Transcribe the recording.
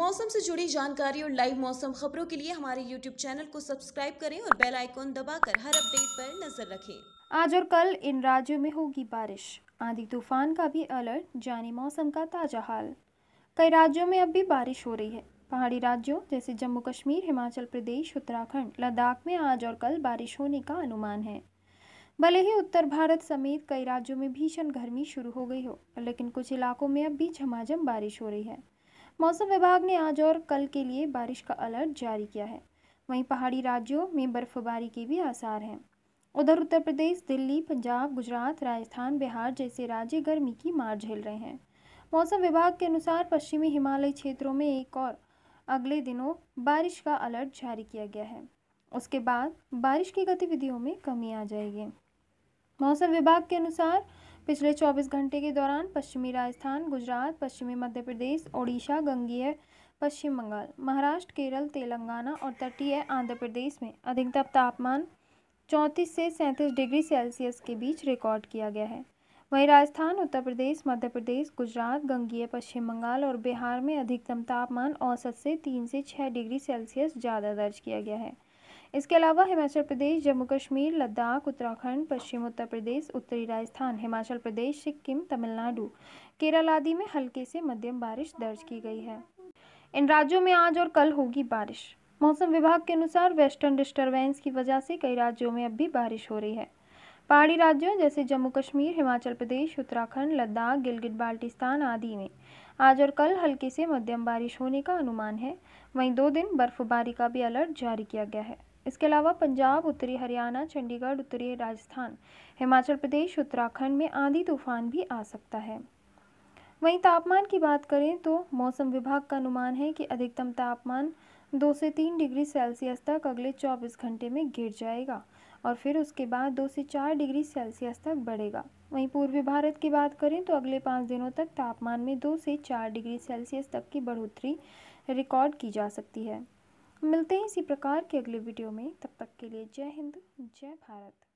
मौसम से जुड़ी जानकारी और लाइव मौसम खबरों के लिए हमारे यूट्यूब चैनल को सब्सक्राइब करें और बेल आइकॉन दबाकर हर अपडेट पर नजर रखें आज और कल इन राज्यों में होगी बारिश आंधी तूफान का भी अलर्ट जानी मौसम का ताजा हाल कई राज्यों में अब भी बारिश हो रही है पहाड़ी राज्यों जैसे जम्मू कश्मीर हिमाचल प्रदेश उत्तराखंड लद्दाख में आज और कल बारिश होने का अनुमान है भले ही उत्तर भारत समेत कई राज्यों में भीषण गर्मी शुरू हो गई हो लेकिन कुछ इलाकों में अब भी झमाझम बारिश हो रही है मौसम विभाग ने आज और कल के लिए बारिश का अलर्ट जारी किया है वहीं पहाड़ी राज्यों में बर्फबारी के भी आसार हैं उधर उत्तर प्रदेश दिल्ली पंजाब गुजरात राजस्थान बिहार जैसे राज्य गर्मी की मार झेल रहे हैं मौसम विभाग के अनुसार पश्चिमी हिमालयी क्षेत्रों में एक और अगले दिनों बारिश का अलर्ट जारी किया गया है उसके बाद बारिश की गतिविधियों में कमी आ जाएगी मौसम विभाग के अनुसार पिछले 24 घंटे के दौरान पश्चिमी राजस्थान गुजरात पश्चिमी मध्य प्रदेश ओडिशा गंगीय पश्चिम बंगाल महाराष्ट्र केरल तेलंगाना और तटीय आंध्र प्रदेश में अधिकतम तापमान चौंतीस से सैंतीस डिग्री सेल्सियस के बीच रिकॉर्ड किया गया है वहीं राजस्थान उत्तर प्रदेश मध्य प्रदेश गुजरात गंगीय पश्चिम बंगाल और बिहार में अधिकतम तापमान औसत से तीन से छः डिग्री सेल्सियस ज़्यादा दर्ज किया गया है इसके अलावा हिमाचल प्रदेश जम्मू कश्मीर लद्दाख उत्तराखंड पश्चिम उत्तर प्रदेश उत्तरी राजस्थान हिमाचल प्रदेश सिक्किम तमिलनाडु केरल आदि में हल्के से मध्यम बारिश दर्ज की गई है इन राज्यों में आज और कल होगी बारिश मौसम विभाग के अनुसार वेस्टर्न डिस्टर्बेंस की वजह से कई राज्यों में अब भी बारिश हो रही है पहाड़ी राज्यों जैसे जम्मू कश्मीर हिमाचल प्रदेश उत्तराखंड लद्दाख गिलगित बाल्टिस्तान आदि में आज और कल हल्की से मध्यम बारिश होने का अनुमान है वहीं दो दिन बर्फबारी का भी अलर्ट जारी किया गया है इसके अलावा पंजाब उत्तरी हरियाणा चंडीगढ़ उत्तरी राजस्थान हिमाचल प्रदेश उत्तराखंड में आंधी तूफान भी आ सकता है वहीं तापमान की बात करें तो मौसम विभाग का अनुमान है कि अधिकतम तापमान दो से तीन डिग्री सेल्सियस तक अगले चौबीस घंटे में गिर जाएगा और फिर उसके बाद दो से चार डिग्री सेल्सियस तक बढ़ेगा वहीं पूर्वी भारत की बात करें तो अगले पाँच दिनों तक तापमान में दो से चार डिग्री सेल्सियस तक की बढ़ोतरी रिकॉर्ड की जा सकती है मिलते हैं इसी प्रकार के अगले वीडियो में तब तक के लिए जय हिंद जय भारत